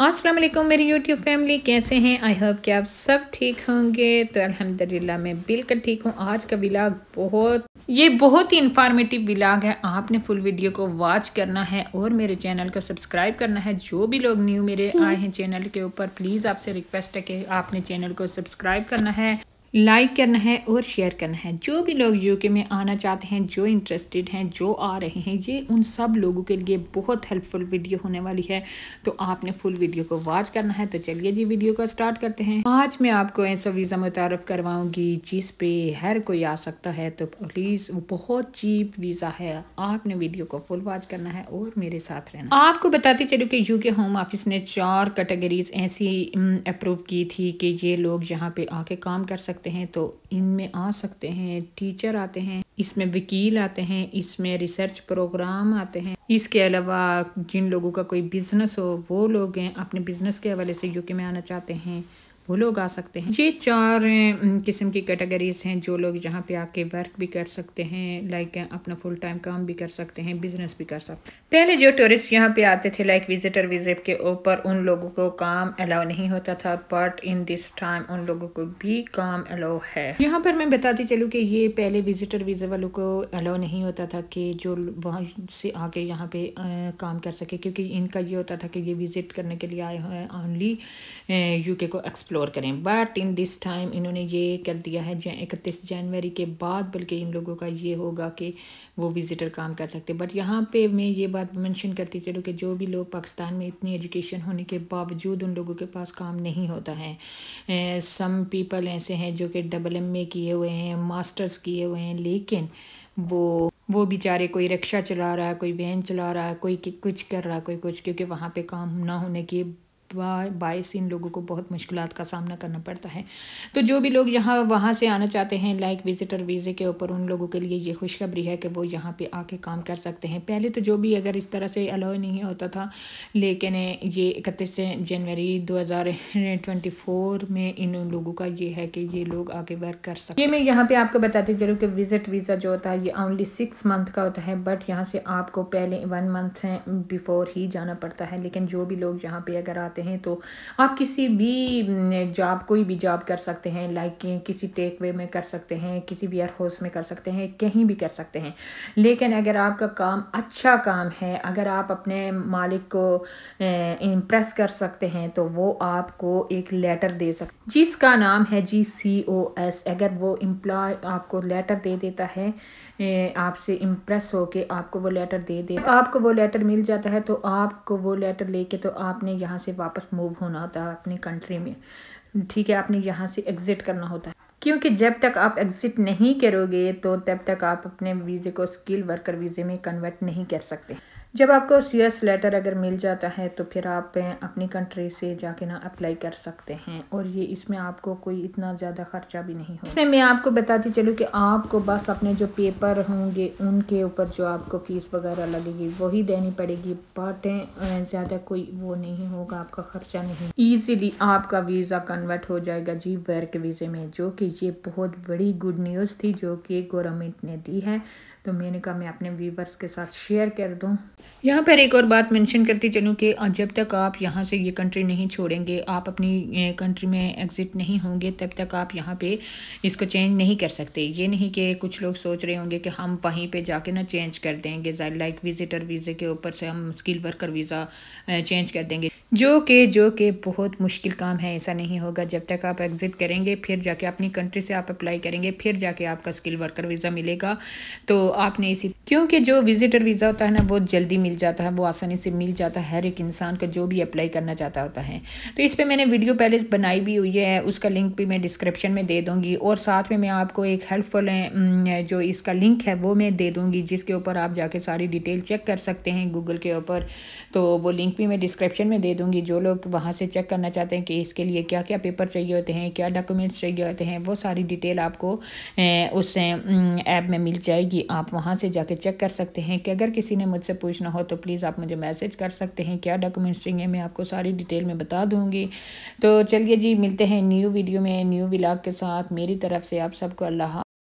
अस्सलाम वालेकुम मेरी यूट्यूब फैमिली कैसे हैं आई होप कि आप सब ठीक होंगे तो अल्हम्दुलिल्लाह मैं बिल्कुल ठीक हूँ आज का ब्लाग बहुत ये बहुत ही इन्फॉर्मेटिव व्लाग है आपने फुल वीडियो को वॉच करना है और मेरे चैनल को सब्सक्राइब करना है जो भी लोग न्यू मेरे आए हैं चैनल के ऊपर प्लीज़ आपसे रिक्वेस्ट है कि आपने चैनल को सब्सक्राइब करना है लाइक करना है और शेयर करना है जो भी लोग यूके में आना चाहते हैं जो इंटरेस्टेड हैं जो आ रहे हैं ये उन सब लोगों के लिए बहुत हेल्पफुल वीडियो होने वाली है तो आपने फुल वीडियो को वॉच करना है तो चलिए जी वीडियो को स्टार्ट करते हैं आज मैं आपको ऐसा वीज़ा मुतारफ़ करवाऊँगी जिस पे हर कोई आ सकता है तो प्लीज़ वो बहुत चीप वीज़ा है आपने वीडियो को फुल वॉच करना है और मेरे साथ रहना आपको बताते चलूँ कि यूके होम ऑफिस ने चार कैटेगरीज ऐसी अप्रूव हम्म, की थी कि ये लोग यहाँ पे आके काम कर सकते करते हैं तो इनमें आ सकते हैं टीचर आते हैं इसमें वकील आते हैं इसमें रिसर्च प्रोग्राम आते हैं इसके अलावा जिन लोगों का कोई बिज़नेस हो वो लोग हैं अपने बिज़नेस के हवाले से यूके में आना चाहते हैं वो लोग आ सकते हैं ये चार किस्म की कैटेगरीज हैं जो लोग यहाँ पे आके वर्क भी कर सकते हैं लाइक अपना फुल टाइम काम भी कर सकते हैं बिजनेस भी कर सकते हैं पहले जो टूरिस्ट यहाँ पे आते थे लाइक विजिटर विजिट के ऊपर उन लोगों को काम अलाउ नहीं होता था बट इन दिस टाइम उन लोगों को भी काम अलाउ है यहाँ पर मैं बताती चलूँ की ये पहले विजिटर वीजे वालों को अलाउ नहीं होता था कि जो वहाँ से आके यहाँ पे आ, काम कर सके क्योंकि इनका ये होता था कि ये विजिट करने के लिए आए हुए ओनली यूके को एक्सप्लोर एक्सप्लोर करें बट इन दिस टाइम इन्होंने ये कर दिया है जै इकतीस जनवरी के बाद बल्कि इन लोगों का ये होगा कि वो विज़िटर काम कर सकते बट यहाँ पे मैं ये बात मेंशन करती चलूँ कि जो भी लोग पाकिस्तान में इतनी एजुकेशन होने के बावजूद उन लोगों के पास काम नहीं होता है सम पीपल ऐसे हैं जो कि डबल एम ए किए हुए हैं मास्टर्स किए हुए हैं लेकिन वो वो बेचारे कोई रिक्शा चला रहा है कोई वैन चला रहा है कोई कुछ कर रहा है कोई कुछ क्योंकि वहाँ पे काम ना होने के अथवा बायस इन लोगों को बहुत मुश्किल का सामना करना पड़ता है तो जो भी लोग यहाँ वहाँ से आना चाहते हैं लाइक विजिटर वीज़े के ऊपर उन लोगों के लिए ये खुशखबरी है कि वो यहाँ पे आके काम कर सकते हैं पहले तो जो भी अगर इस तरह से अलाउ नहीं होता था लेकिन ये इकतीस जनवरी फोर में इन लोगों का ये है कि ये लोग आके वर्क कर सकते ये मैं यहाँ पर आपको बताती जरूर कि विजिट वीज़ा जो होता है ये ओनली सिक्स मंथ का होता है बट यहाँ से आपको पहले वन मंथ बिफोर ही जाना पड़ता है लेकिन जो भी लोग यहाँ पे अगर आते हैं तो आप किसी भी जॉब कोई भी जॉब कर सकते हैं लाइक किसी टेक वे में कर सकते हैं किसी भी एयरफोर्स में कर सकते हैं कहीं भी कर सकते हैं लेकिन अगर आपका काम अच्छा काम है अगर आप अपने मालिक को इम्प्रेस कर सकते हैं तो वो आपको एक लेटर दे सकते जिसका नाम है जी सी ओ एस अगर वो इम्प्लॉय आपको लेटर दे देता है आपसे इम्प्रेस होके आपको वो लेटर दे दे तो आपको वो लेटर मिल जाता है तो आपको वो लेटर लेके तो आपने यहाँ से वापस मूव होना होता है अपनी कंट्री में ठीक है आपने यहाँ से एग्ज़िट करना होता है क्योंकि जब तक आप एग्ज़िट नहीं करोगे तो तब तक आप अपने वीज़े को स्किल वर्कर वीज़े में कन्वर्ट नहीं कर सकते जब आपको सी एस लेटर अगर मिल जाता है तो फिर आप अपनी कंट्री से जाके ना अप्लाई कर सकते हैं और ये इसमें आपको कोई इतना ज़्यादा ख़र्चा भी नहीं हो इसमें मैं आपको बताती चलूँ कि आपको बस अपने जो पेपर होंगे उनके ऊपर जो आपको फ़ीस वगैरह लगेगी वही देनी पड़ेगी बट ज़्यादा कोई वो नहीं होगा आपका ख़र्चा नहीं ईजीली आपका वीज़ा कन्वर्ट हो जाएगा जी वर्क वीज़े में जो कि ये बहुत बड़ी गुड न्यूज़ थी जो कि गवर्नमेंट ने दी है तो मैंने कहा मैं अपने व्यूवर्स के साथ शेयर कर दूँ यहाँ पर एक और बात मेंशन करती चलूँ कि जब तक आप यहाँ से ये कंट्री नहीं छोड़ेंगे आप अपनी कंट्री में एग्ज़िट नहीं होंगे तब तक आप यहाँ पे इसको चेंज नहीं कर सकते ये नहीं कि कुछ लोग सोच रहे होंगे कि हम वहीं पे जाके ना चेंज कर देंगे लाइक विज़िटर वीज़े के ऊपर से हम स्किल वर्कर वीज़ा चेंज कर देंगे जो कि जो कि बहुत मुश्किल काम है ऐसा नहीं होगा जब तक आप एग्ज़िट करेंगे फिर जाके अपनी कंट्री से आप अप्लाई करेंगे फिर जाके आपका स्किल वर्कर वीज़ा मिलेगा तो आपने इसी क्योंकि जो विज़िटर वीज़ा होता है ना वो जल्दी मिल जाता है वो आसानी से मिल जाता है हर एक इंसान का जो भी अप्लाई करना चाहता होता है तो इस पर मैंने वीडियो पहले बनाई भी हुई है उसका लिंक भी मैं डिस्क्रिप्शन में दे दूँगी और साथ में मैं आपको एक हेल्पफुल जो इसका लिंक है वो मैं दे दूँगी जिसके ऊपर आप जाके सारी डिटेल चेक कर सकते हैं गूगल के ऊपर तो वो लिंक भी मैं डिस्क्रिप्शन में दे दूँगी जो लोग वहाँ से चेक करना चाहते हैं कि इसके लिए क्या क्या पेपर चाहिए होते हैं क्या डॉक्यूमेंट्स चाहिए होते हैं वो सारी डिटेल आपको उस ऐप में मिल जाएगी आप वहाँ से जाके के चेक कर सकते हैं कि अगर किसी ने मुझसे पूछना हो तो प्लीज़ आप मुझे मैसेज कर सकते हैं क्या डॉक्यूमेंट्स चाहिए मैं आपको सारी डिटेल में बता दूँगी तो चलिए जी मिलते हैं न्यू वीडियो में न्यू व्लाग के साथ मेरी तरफ से आप सबको अल्लाह